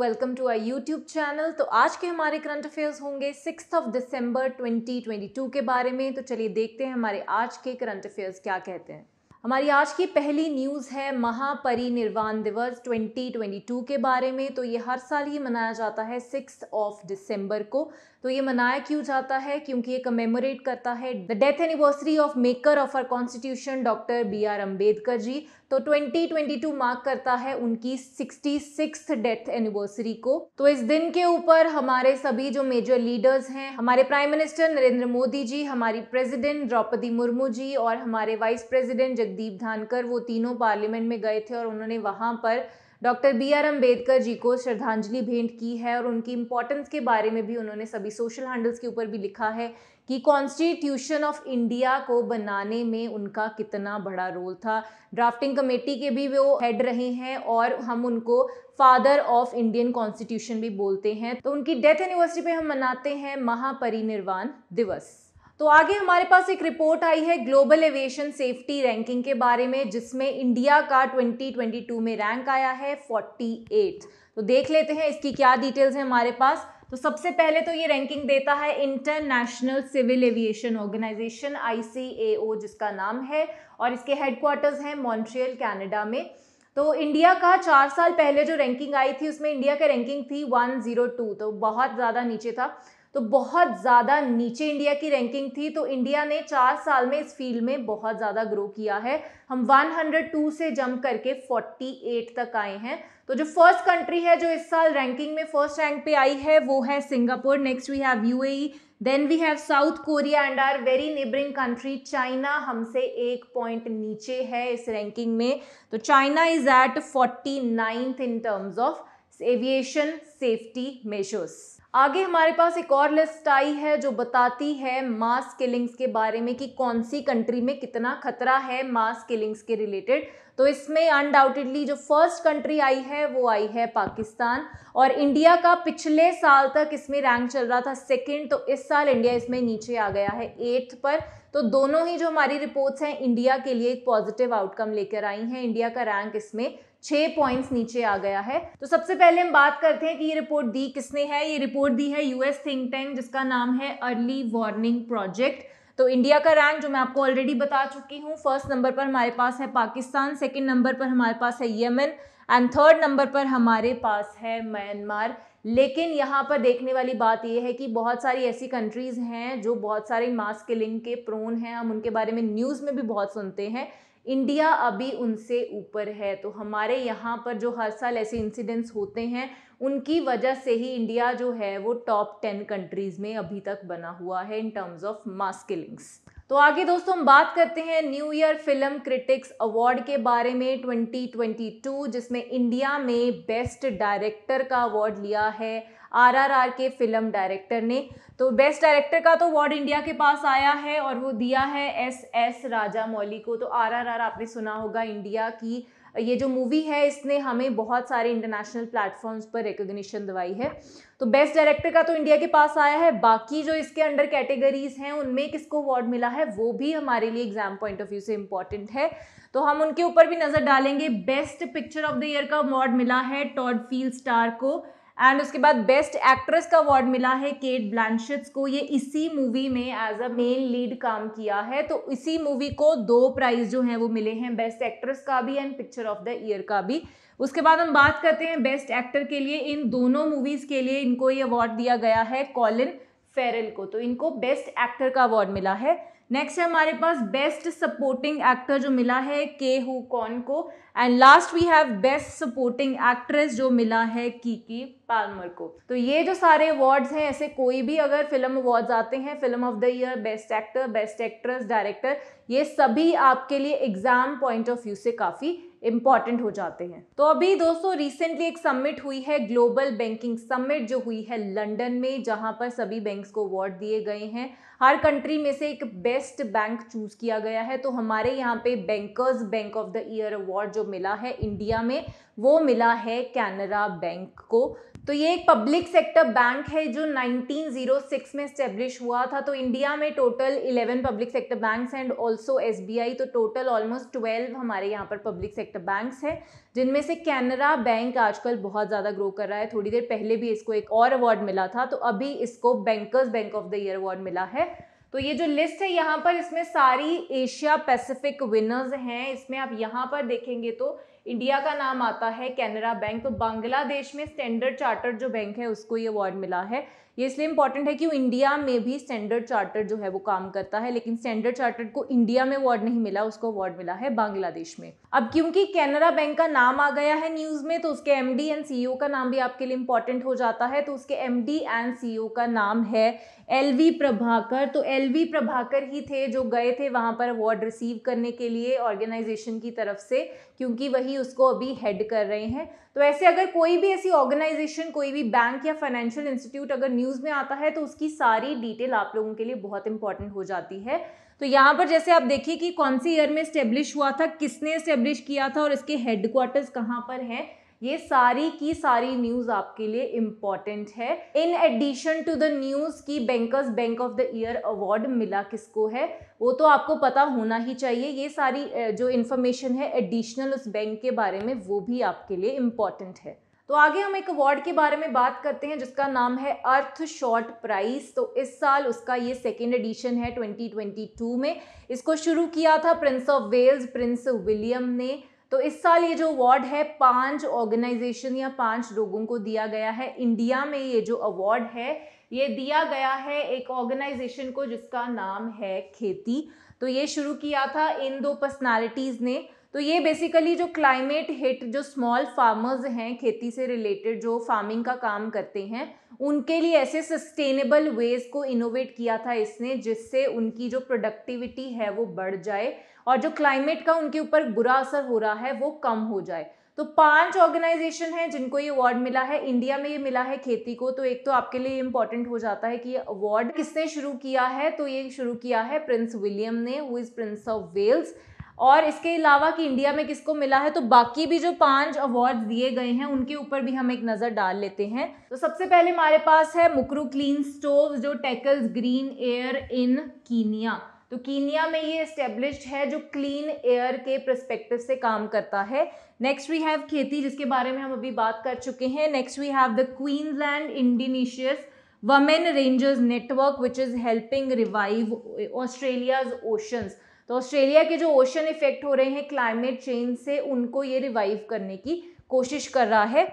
Welcome to I YouTube channel तो आज के हमारे करंट अफेयर्स होंगे सिक्स ऑफ दिसंबर 2022 के बारे में तो चलिए देखते हैं हमारे आज के करंट अफेयर्स क्या कहते हैं हमारी आज की पहली न्यूज़ है महापरिनिर्वाण दिवस 2022 के बारे में तो ये हर साल ही मनाया जाता है सिक्स ऑफ दिसंबर को तो ये मनाया क्यों जाता है क्योंकि ये कमेमोरेट करता है the death anniversary of maker of our constitution doctor B R Ambedkar ji तो 2022 मार्क करता है उनकी सिक्सटी डेथ एनिवर्सरी को तो इस दिन के ऊपर हमारे सभी जो मेजर लीडर्स हैं हमारे प्राइम मिनिस्टर नरेंद्र मोदी जी हमारी प्रेसिडेंट द्रौपदी मुर्मू जी और हमारे वाइस प्रेसिडेंट जगदीप धानकर वो तीनों पार्लियामेंट में गए थे और उन्होंने वहाँ पर doctor B R Ambedkar ji को श्रद्धांजलि भेंट की है और उनकी इम्पोर्टेंस के बारे में भी उन्होंने सभी सोशल हैंडल्स के ऊपर भी लिखा है कि कॉन्स्टिट्यूशन ऑफ इंडिया को बनाने में उनका कितना बड़ा रोल था ड्राफ्टिंग कमेटी के भी वो हेड रहे हैं और हम उनको फादर ऑफ इंडियन कॉन्स्टिट्यूशन भी बोलते हैं तो उनकी डेथ एनिवर्सरी पे हम मनाते हैं महापरिनिर्वाण दिवस तो आगे हमारे पास एक रिपोर्ट आई है ग्लोबल एविएशन सेफ्टी रैंकिंग के बारे में जिसमें इंडिया का 2022 में रैंक आया है 48 तो देख लेते हैं इसकी क्या डिटेल्स है हमारे पास तो सबसे पहले तो ये रैंकिंग देता है इंटरनेशनल सिविल एविएशन ऑर्गेनाइजेशन आई जिसका नाम है और इसके हेडक्वार्टर्स हैं मॉन्ट्रियल कैनेडा में तो इंडिया का चार साल पहले जो रैंकिंग आई थी उसमें इंडिया का रैंकिंग थी 102 तो बहुत ज़्यादा नीचे था तो बहुत ज़्यादा नीचे इंडिया की रैंकिंग थी तो इंडिया ने चार साल में इस फील्ड में बहुत ज़्यादा ग्रो किया है हम 102 से जंप करके 48 तक आए हैं तो जो फर्स्ट कंट्री है जो इस साल रैंकिंग में फर्स्ट रैंक पे आई है वो है Singapore next we have U then we have South Korea and our very neighbouring country China हमसे एक पॉइंट नीचे है इस रैंकिंग में तो China is at forty ninth in terms of aviation safety measures आगे हमारे पास एक और लिस्ट आई है जो बताती है मास किलिंग्स के बारे में कि कौन सी कंट्री में कितना खतरा है मास किलिंग्स के रिलेटेड तो इसमें अनडाउटेडली जो फर्स्ट कंट्री आई है वो आई है पाकिस्तान और इंडिया का पिछले साल तक इसमें रैंक चल रहा था सेकंड तो इस साल इंडिया इसमें नीचे आ गया है एट्थ पर तो दोनों ही जो हमारी रिपोर्ट्स हैं इंडिया के लिए एक पॉजिटिव आउटकम लेकर आई हैं इंडिया का रैंक इसमें छः पॉइंट्स नीचे आ गया है तो सबसे पहले हम बात करते हैं कि ये रिपोर्ट दी किसने है ये रिपोर्ट दी है यूएस थिंक टैंक जिसका नाम है अर्ली वार्निंग प्रोजेक्ट तो इंडिया का रैंक जो मैं आपको ऑलरेडी बता चुकी हूँ फर्स्ट नंबर पर हमारे पास है पाकिस्तान सेकेंड नंबर पर हमारे पास है यमन एंड थर्ड नंबर पर हमारे पास है म्यांमार लेकिन यहाँ पर देखने वाली बात यह है कि बहुत सारी ऐसी कंट्रीज़ हैं जो बहुत सारे मास किलिंग के प्रोन हैं हम उनके बारे में न्यूज़ में भी बहुत सुनते हैं इंडिया अभी उनसे ऊपर है तो हमारे यहाँ पर जो हर साल ऐसे इंसिडेंट्स होते हैं उनकी वजह से ही इंडिया जो है वो टॉप टेन कंट्रीज़ में अभी तक बना हुआ है in terms of mass killings तो आगे दोस्तों हम बात करते हैं new year film critics award के बारे में 2022 जिसमें इंडिया में बेस्ट डायरेक्टर का अवार्ड लिया है आरआरआर के फिल्म डायरेक्टर ने तो बेस्ट डायरेक्टर का तो अवार्ड इंडिया के पास आया है और वो दिया है एस एस राजा मौली को तो आरआरआर आपने सुना होगा इंडिया की ये जो मूवी है इसने हमें बहुत सारे इंटरनेशनल प्लेटफॉर्म्स पर रिकोगनीशन दवाई है तो बेस्ट डायरेक्टर का तो इंडिया के पास आया है बाकी जो इसके अंडर कैटेगरीज हैं उनमें किसको अवार्ड मिला है वो भी हमारे लिए एग्जाम पॉइंट ऑफ व्यू से इंपॉर्टेंट है तो हम उनके ऊपर भी नज़र डालेंगे best picture of the year का अवार्ड मिला है टॉड फील स्टार को एंड उसके बाद बेस्ट एक्ट्रेस का अवार्ड मिला है केट ब्लैंशेट्स को ये इसी मूवी में एज अ मेन लीड काम किया है तो इसी मूवी को दो प्राइज जो हैं वो मिले हैं बेस्ट एक्ट्रेस का भी and picture of the year का भी उसके बाद हम बात करते हैं बेस्ट एक्टर के लिए इन दोनों मूवीज़ के लिए इनको ये अवार्ड दिया गया है कॉलिन फेरल को तो इनको बेस्ट एक्टर का अवार्ड मिला है नेक्स्ट है हमारे पास बेस्ट सपोर्टिंग एक्टर जो मिला है के हु कौन को and last we have best supporting actress जो मिला है कीकी पालमर को तो ये जो सारे अवार्ड्स हैं ऐसे कोई भी अगर फिल्म अवार्ड्स आते हैं film of the year best actor best actress director ये सभी आपके लिए एग्जाम पॉइंट ऑफ व्यू से काफ़ी इम्पॉर्टेंट हो जाते हैं तो अभी दोस्तों रिसेंटली एक समिट हुई है ग्लोबल बैंकिंग समिट जो हुई है लंदन में जहां पर सभी बैंक्स को अवार्ड दिए गए हैं हर कंट्री में से एक बेस्ट बैंक चूज किया गया है तो हमारे यहाँ पे bankers bank of the year award जो मिला है इंडिया में वो मिला है कैनरा बैंक को तो ये एक पब्लिक सेक्टर बैंक है जो 1906 में स्टेब्लिश हुआ था तो इंडिया में total 11 public sector banks and also S तो टोटल ऑलमोस्ट 12 हमारे यहाँ पर पब्लिक सेक्टर बैंक्स हैं जिनमें से कैनरा बैंक आजकल बहुत ज़्यादा ग्रो कर रहा है थोड़ी देर पहले भी इसको एक और अवार्ड मिला था तो अभी इसको bankers bank of the year award मिला है तो ये जो लिस्ट है यहाँ पर इसमें सारी एशिया पैसिफिक विनर्स हैं इसमें आप यहाँ पर देखेंगे तो इंडिया का नाम आता है कैनरा बैंक तो बांग्लादेश में स्टैंडर्ड चार्टर्ड जो बैंक है उसको ये अवार्ड मिला है ये इसलिए इंपॉर्टेंट है कि इंडिया में भी स्टैंडर्ड चार्टर जो है वो काम करता है लेकिन स्टैंडर्ड चार्टर को इंडिया में अवार्ड नहीं मिला उसको अवार्ड मिला है बांग्लादेश में अब क्योंकि कैनरा बैंक का नाम आ गया है न्यूज़ में तो उसके एम एंड सी का नाम भी आपके लिए इंपॉर्टेंट हो जाता है तो उसके एम एंड सी का नाम है एल प्रभाकर तो एल प्रभाकर ही थे जो गए थे वहां पर अवार्ड रिसीव करने के लिए ऑर्गेनाइजेशन की तरफ से क्योंकि वही उसको अभी हेड कर रहे हैं तो ऐसे अगर कोई भी ऐसी ऑर्गेनाइजेशन कोई भी बैंक या फाइनेंशियल इंस्टीट्यूट अगर न्यूज़ में आता है तो उसकी सारी डिटेल आप लोगों के लिए बहुत इंपॉर्टेंट हो जाती है तो यहाँ पर जैसे आप देखिए कि कौन सी ईयर में स्टेब्लिश हुआ था किसने स्टेब्लिश किया था और इसके हेडक्वार्टर्स कहाँ पर हैं ये सारी की सारी न्यूज आपके लिए इम्पॉर्टेंट है in addition to the news की bankers bank of the year award मिला किसको है वो तो आपको पता होना ही चाहिए ये सारी जो इन्फॉर्मेशन है एडिशनल उस बैंक के बारे में वो भी आपके लिए इम्पॉर्टेंट है तो आगे हम एक अवार्ड के बारे में बात करते हैं जिसका नाम है अर्थ शॉर्ट प्राइस तो इस साल उसका ये सेकेंड एडिशन है 2022 में इसको शुरू किया था Prince of Wales Prince William ने तो इस साल ये जो अवार्ड है पांच ऑर्गेनाइजेशन या पांच लोगों को दिया गया है इंडिया में ये जो अवार्ड है ये दिया गया है एक ऑर्गेनाइजेशन को जिसका नाम है खेती तो ये शुरू किया था इन दो पर्सनालिटीज़ ने तो ये बेसिकली जो क्लाइमेट हिट जो स्मॉल फार्मर्स हैं खेती से रिलेटेड जो फार्मिंग का काम करते हैं उनके लिए ऐसे सस्टेनेबल वेज को इनोवेट किया था इसने जिससे उनकी जो प्रोडक्टिविटी है वो बढ़ जाए और जो क्लाइमेट का उनके ऊपर बुरा असर हो रहा है वो कम हो जाए तो पांच ऑर्गेनाइजेशन है जिनको ये अवार्ड मिला है इंडिया में ये मिला है खेती को तो एक तो आपके लिए इम्पोर्टेंट हो जाता है कि ये अवार्ड किसने शुरू किया है तो ये शुरू किया है प्रिंस विलियम ने who is Prince of Wales और इसके अलावा कि इंडिया में किसको मिला है तो बाकी भी जो पांच अवार्ड दिए गए हैं उनके ऊपर भी हम एक नज़र डाल लेते हैं तो सबसे पहले हमारे पास है मुकरू क्लीन स्टोव जो tackle green air in Kenya तो कीनिया में ये स्टेब्लिश है जो क्लीन एयर के प्रस्पेक्टिव से काम करता है नेक्स्ट वी हैव खेती जिसके बारे में हम अभी बात कर चुके हैं next we have the Queensland indigenous women rangers network which is helping revive Australia's oceans तो ऑस्ट्रेलिया के जो ओशन इफेक्ट हो रहे हैं क्लाइमेट चेंज से उनको ये रिवाइव करने की कोशिश कर रहा है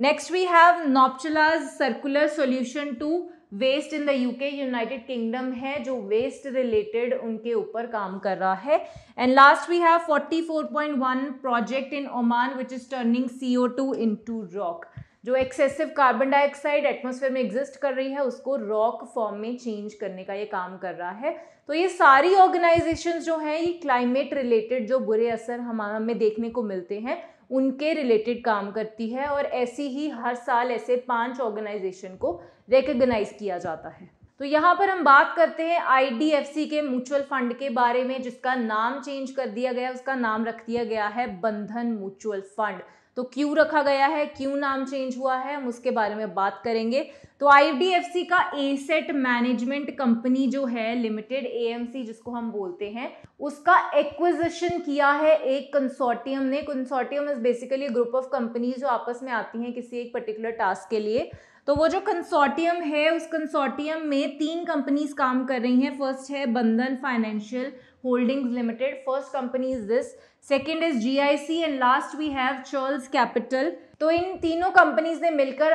next we have Notpla's circular solution to waste in the UK United Kingdom है जो वेस्ट रिलेटेड उनके ऊपर काम कर रहा है and last we have 44.1 project in Oman which is turning C O two into rock जो excessive carbon dioxide atmosphere में एग्जिस्ट कर रही है उसको रॉक फॉर्म में चेंज करने का ये काम कर रहा है तो ये सारी ऑर्गेनाइजेशंस जो हैं ये क्लाइमेट रिलेटेड जो बुरे असर हम हमें देखने को मिलते हैं उनके रिलेटेड काम करती है और ऐसी ही हर साल ऐसे पांच ऑर्गेनाइजेशन को रिकग्नाइज किया जाता है तो यहाँ पर हम बात करते हैं आई के म्यूचुअल फंड के बारे में जिसका नाम चेंज कर दिया गया उसका नाम रख दिया गया है बंधन म्यूचुअल फंड तो क्यों रखा गया है क्यों नाम चेंज हुआ है हम उसके बारे में बात करेंगे तो आई का एसेट मैनेजमेंट कंपनी जो है लिमिटेड ए जिसको हम बोलते हैं उसका एक्विजिशन किया है एक कंसोर्टियम ने consortium is basically group of company जो आपस में आती हैं किसी एक पर्टिकुलर टास्क के लिए तो वो जो कंसोर्टियम है उस कंसोर्टियम में तीन कंपनीज काम कर रही हैं फर्स्ट है Bandhan financial Holdings Limited. First company is this. Second is GIC and last we have Charles Capital. तो इन तीनों कंपनीज ने मिलकर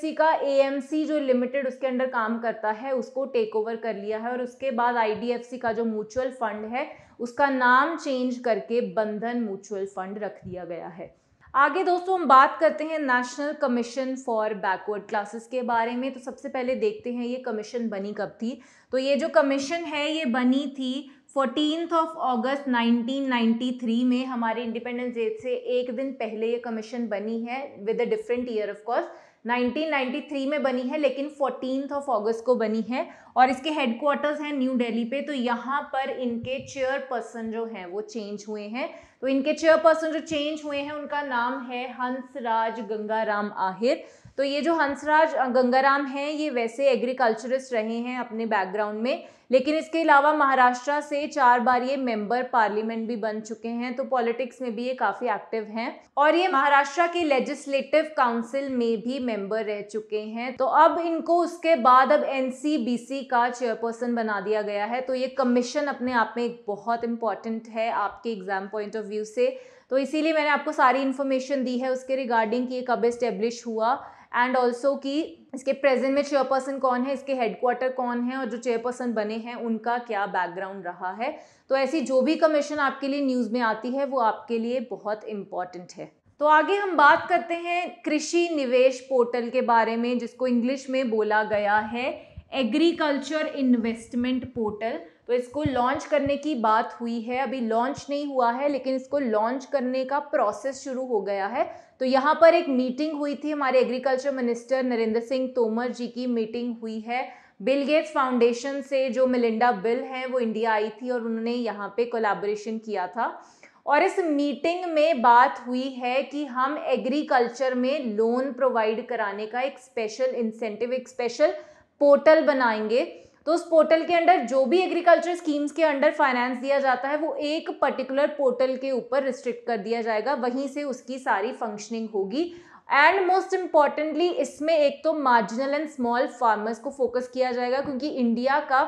सी का सी जो लिमिटेड उसके अंडर काम करता है उसको टेक ओवर कर लिया है और उसके बाद सी का जो म्यूचुअल फंड है उसका नाम चेंज करके बंधन म्यूचुअल फंड रख दिया गया है आगे दोस्तों हम बात करते हैं national commission for backward classes के बारे में तो सबसे पहले देखते हैं ये कमीशन बनी कब थी तो ये जो कमीशन है ये बनी थी फोर्टीनथ ऑफ अगस्त 1993 में हमारे इंडिपेंडेंस डे से एक दिन पहले ये कमीशन बनी है with a different year of course 1993 में बनी है लेकिन फोर्टीनथ ऑफ अगस्त को बनी है और इसके हेडक्वार्टर्स हैं न्यू दिल्ली पे तो यहाँ पर इनके चेयरपर्सन जो हैं वो चेंज हुए हैं तो इनके चेयरपर्सन जो चेंज हुए हैं उनका नाम है हंसराज गंगाराम आहिर तो ये जो हंसराज गंगाराम हैं ये वैसे एग्रीकल्चरिस्ट रहे हैं अपने बैकग्राउंड में लेकिन इसके अलावा महाराष्ट्र से चार बार ये मेंबर पार्लियामेंट भी बन चुके हैं तो पॉलिटिक्स में भी ये काफ़ी एक्टिव हैं और ये महाराष्ट्र के लेजिस्लेटिव काउंसिल में भी मेंबर रह चुके हैं तो अब इनको उसके बाद अब एन का चेयरपर्सन बना दिया गया है तो ये कमीशन अपने आप में एक बहुत इंपॉर्टेंट है आपके एग्जाम पॉइंट ऑफ व्यू से तो इसीलिए मैंने आपको सारी इन्फॉर्मेशन दी है उसके रिगार्डिंग कि ये कब इस्टेब्लिश हुआ एंड ऑल्सो कि इसके प्रेजेंट में चेयरपर्सन कौन है इसके हेडक्वार्टर कौन है और जो चेयरपर्सन बने हैं उनका क्या बैकग्राउंड रहा है तो ऐसी जो भी कमीशन आपके लिए न्यूज़ में आती है वो आपके लिए बहुत इम्पॉर्टेंट है तो आगे हम बात करते हैं कृषि निवेश पोर्टल के बारे में जिसको इंग्लिश में बोला गया है एग्रीकल्चर इन्वेस्टमेंट पोर्टल तो इसको लॉन्च करने की बात हुई है अभी लॉन्च नहीं हुआ है लेकिन इसको लॉन्च करने का प्रोसेस शुरू हो गया है तो यहाँ पर एक मीटिंग हुई थी हमारे एग्रीकल्चर मिनिस्टर नरेंद्र सिंह तोमर जी की मीटिंग हुई है बिल गेट्स फाउंडेशन से जो मिलिंडा बिल हैं वो इंडिया आई थी और उन्होंने यहाँ पे कोलाब्रेशन किया था और इस मीटिंग में बात हुई है कि हम एग्रीकल्चर में लोन प्रोवाइड कराने का एक स्पेशल इंसेंटिव एक स्पेशल पोर्टल बनाएंगे तो उस पोर्टल के अंडर जो भी एग्रीकल्चर स्कीम्स के अंडर फाइनेंस दिया जाता है वो एक पर्टिकुलर पोर्टल के ऊपर रिस्ट्रिक्ट कर दिया जाएगा वहीं से उसकी सारी फंक्शनिंग होगी एंड मोस्ट इम्पॉर्टेंटली इसमें एक तो मार्जिनल एंड स्मॉल फार्मर्स को फोकस किया जाएगा क्योंकि इंडिया का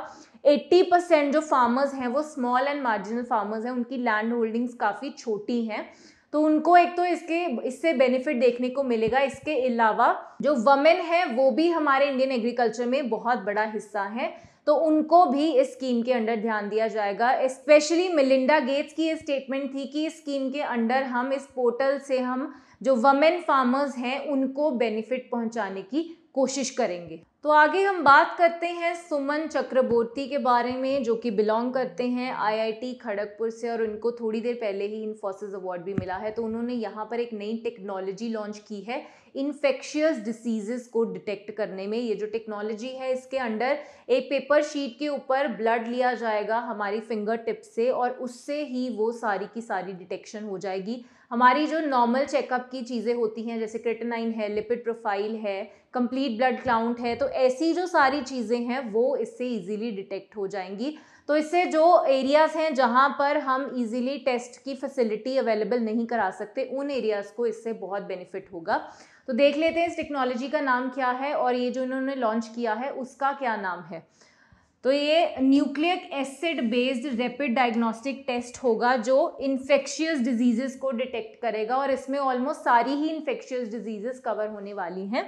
80 परसेंट जो फार्मर्स हैं वो स्मॉल एंड मार्जिनल फार्मर्स हैं उनकी लैंड होल्डिंग्स काफ़ी छोटी हैं तो उनको एक तो इसके इससे बेनिफिट देखने को मिलेगा इसके अलावा जो वमेन है वो भी हमारे इंडियन एग्रीकल्चर में बहुत बड़ा हिस्सा है तो उनको भी इस स्कीम के अंडर ध्यान दिया जाएगा स्पेशली मिलिंडा गेट्स की ये स्टेटमेंट थी कि इस स्कीम के अंडर हम इस पोर्टल से हम जो वमेन फार्मर्स हैं उनको बेनिफिट पहुंचाने की कोशिश करेंगे तो आगे हम बात करते हैं सुमन चक्रवर्ती के बारे में जो कि बिलोंग करते हैं आईआईटी खड़गपुर से और उनको थोड़ी देर पहले ही इन्फोसिस अवार्ड भी मिला है तो उन्होंने यहाँ पर एक नई टेक्नोलॉजी लॉन्च की है इन्फेक्शियस डिसीजेस को डिटेक्ट करने में ये जो टेक्नोलॉजी है इसके अंडर एक पेपर शीट के ऊपर ब्लड लिया जाएगा हमारी फिंगर टिप से और उससे ही वो सारी की सारी डिटेक्शन हो जाएगी हमारी जो नॉर्मल चेकअप की चीज़ें होती हैं जैसे क्रिटनाइन है लिपिड प्रोफाइल है कंप्लीट ब्लड काउंट है तो ऐसी जो सारी चीज़ें हैं वो इससे इजीली डिटेक्ट हो जाएंगी तो इससे जो एरियाज़ हैं जहाँ पर हम इजीली टेस्ट की फैसिलिटी अवेलेबल नहीं करा सकते उन एरियाज़ को इससे बहुत बेनिफिट होगा तो देख लेते हैं इस टेक्नोलॉजी का नाम क्या है और ये जो इन्होंने लॉन्च किया है उसका क्या नाम है तो ये nucleic acid based rapid diagnostic test होगा जो इन्फेक्शियस डिजीजेस को डिटेक्ट करेगा और इसमें ऑलमोस्ट सारी ही इन्फेक्शियस डिजीजेस कवर होने वाली हैं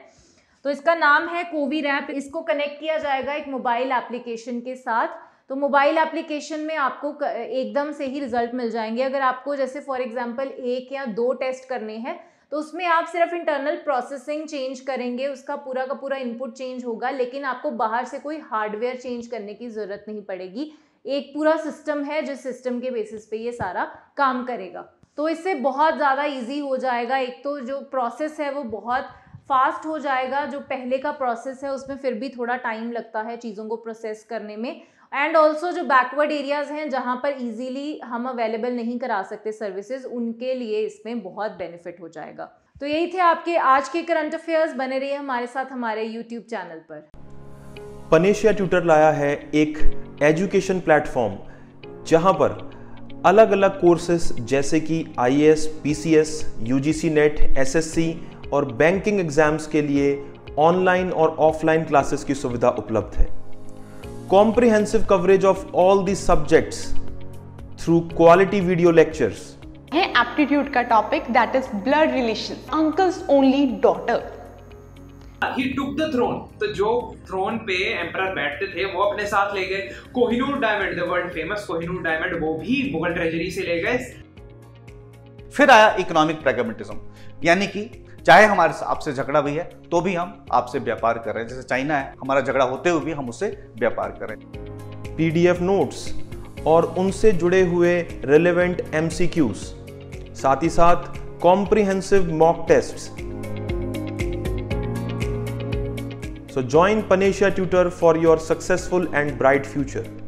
तो इसका नाम है कोवी रैप इसको कनेक्ट किया जाएगा एक मोबाइल एप्लीकेशन के साथ तो मोबाइल एप्लीकेशन में आपको एकदम से ही रिजल्ट मिल जाएंगे अगर आपको जैसे फॉर एग्जाम्पल एक या दो टेस्ट करने हैं तो उसमें आप सिर्फ इंटरनल प्रोसेसिंग चेंज करेंगे उसका पूरा का पूरा इनपुट चेंज होगा लेकिन आपको बाहर से कोई हार्डवेयर चेंज करने की ज़रूरत नहीं पड़ेगी एक पूरा सिस्टम है जिस सिस्टम के बेसिस पे ये सारा काम करेगा तो इससे बहुत ज़्यादा इजी हो जाएगा एक तो जो प्रोसेस है वो बहुत फास्ट हो जाएगा जो पहले का प्रोसेस है उसमें फिर भी थोड़ा टाइम लगता है चीज़ों को प्रोसेस करने में एंड ऑल्सो जो बैकवर्ड एरियाज़ हैं जहाँ पर ईजीली हम अवेलेबल नहीं करा सकते सर्विसेज उनके लिए इसमें बहुत बेनिफिट हो जाएगा तो यही थे आपके आज के करंट अफेयर्स बने रहिए हमारे साथ हमारे यूट्यूब चैनल पर पनेशिया ट्यूटर लाया है एक एजुकेशन प्लेटफॉर्म जहाँ पर अलग अलग कोर्सेस जैसे कि I A S P C S U G C NET S S C और बैंकिंग एग्जाम्स के लिए ऑनलाइन और ऑफलाइन क्लासेस की सुविधा उपलब्ध है comprehensive coverage of all the subjects through quality video lectures है एप्टीट्यूड का topic that is blood relation uncles only daughter ही टुक द थ्रोन तो जो थ्रोन पे एम्परर बैठते थे वो अपने साथ ले गए Kohinoor diamond the world famous Kohinoor diamond वो भी मुगल ट्रेजरी से ले गए फिर आया इकोनॉमिक प्रेगमेटिज्म यानी कि चाहे हमारे आपसे झगड़ा भी है तो भी हम आपसे व्यापार कर रहे हैं जैसे चाइना है हमारा झगड़ा होते हुए भी हम उससे व्यापार कर रहे हैं पीडीएफ नोट्स और उनसे जुड़े हुए रेलेवेंट एमसीक्यूज साथ ही साथ comprehensive mock test so join Panacea Tutor for your successful and bright future